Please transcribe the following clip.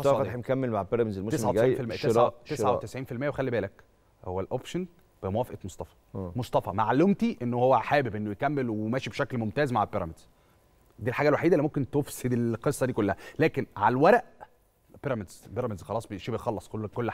مصطفى صالح مكمل مع بيراميدز الموسم الجاي 99% وخلي بالك هو الاوبشن بموافقه مصطفى أوه. مصطفى معلومتي ان هو حابب انه يكمل وماشي بشكل ممتاز مع بيراميدز دي الحاجه الوحيده اللي ممكن تفسد القصه دي كلها لكن على الورق بيراميدز بيراميدز خلاص شبه خلص كل كل